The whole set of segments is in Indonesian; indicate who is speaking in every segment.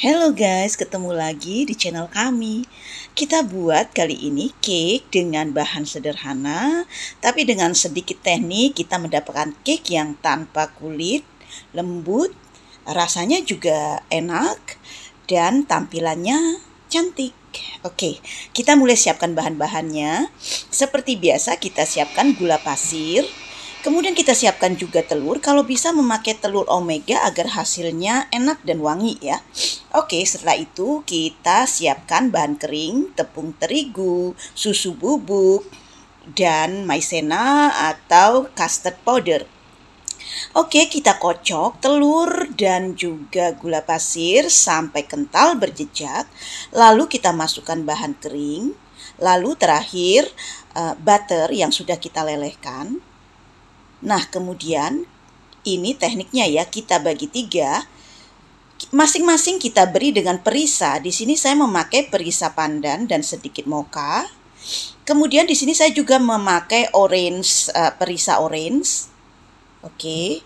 Speaker 1: Hello guys, ketemu lagi di channel kami. Kita buat kali ini cake dengan bahan sederhana, tapi dengan sedikit teknik kita mendapatkan cake yang tanpa kulit, lembut, rasanya juga enak, dan tampilannya cantik. Oke, kita mulai siapkan bahan-bahannya. Seperti biasa kita siapkan gula pasir, Kemudian kita siapkan juga telur, kalau bisa memakai telur omega agar hasilnya enak dan wangi ya. Oke, setelah itu kita siapkan bahan kering, tepung terigu, susu bubuk, dan maizena atau custard powder. Oke, kita kocok telur dan juga gula pasir sampai kental berjejak. Lalu kita masukkan bahan kering. Lalu terakhir eh, butter yang sudah kita lelehkan Nah, kemudian ini tekniknya ya, kita bagi tiga. Masing-masing kita beri dengan perisa. Di sini saya memakai perisa pandan dan sedikit moka Kemudian di sini saya juga memakai orange, uh, perisa orange. Oke.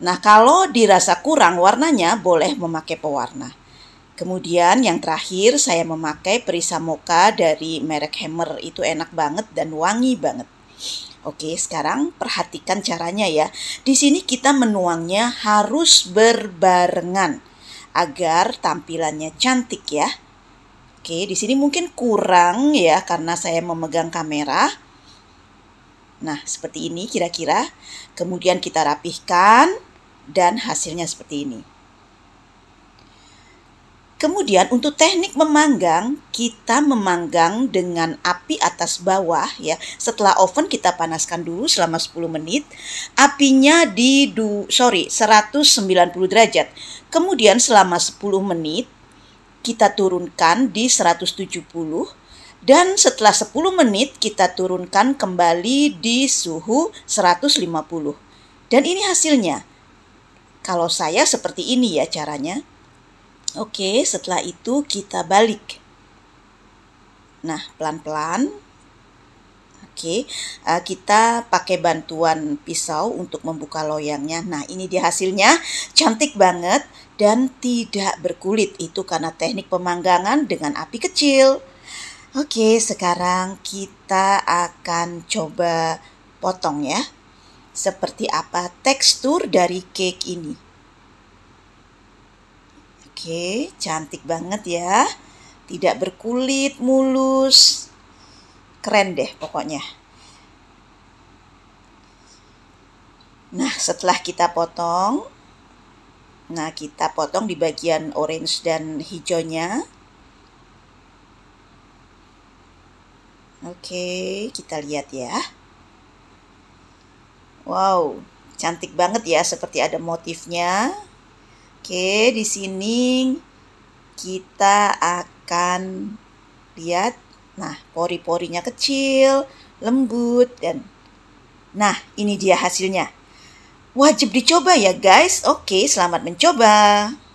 Speaker 1: Nah, kalau dirasa kurang warnanya, boleh memakai pewarna. Kemudian yang terakhir saya memakai perisa moka dari merek Hammer. Itu enak banget dan wangi banget. Oke, sekarang perhatikan caranya ya. Di sini kita menuangnya harus berbarengan agar tampilannya cantik ya. Oke, di sini mungkin kurang ya karena saya memegang kamera. Nah, seperti ini kira-kira. Kemudian kita rapihkan dan hasilnya seperti ini. Kemudian untuk teknik memanggang, kita memanggang dengan api atas bawah ya. Setelah oven kita panaskan dulu selama 10 menit. Apinya di du, sorry 190 derajat. Kemudian selama 10 menit kita turunkan di 170 dan setelah 10 menit kita turunkan kembali di suhu 150. Dan ini hasilnya. Kalau saya seperti ini ya caranya. Oke, setelah itu kita balik. Nah, pelan-pelan. Oke, eh, kita pakai bantuan pisau untuk membuka loyangnya. Nah, ini dia hasilnya. Cantik banget dan tidak berkulit. Itu karena teknik pemanggangan dengan api kecil. Oke, sekarang kita akan coba potong ya. Seperti apa tekstur dari cake ini? Oke, cantik banget ya. Tidak berkulit, mulus. Keren deh pokoknya. Nah, setelah kita potong, nah kita potong di bagian orange dan hijaunya. Oke, kita lihat ya. Wow, cantik banget ya seperti ada motifnya. Oke, di sini kita akan lihat nah, pori-porinya kecil, lembut dan nah, ini dia hasilnya. Wajib dicoba ya guys. Oke, selamat mencoba.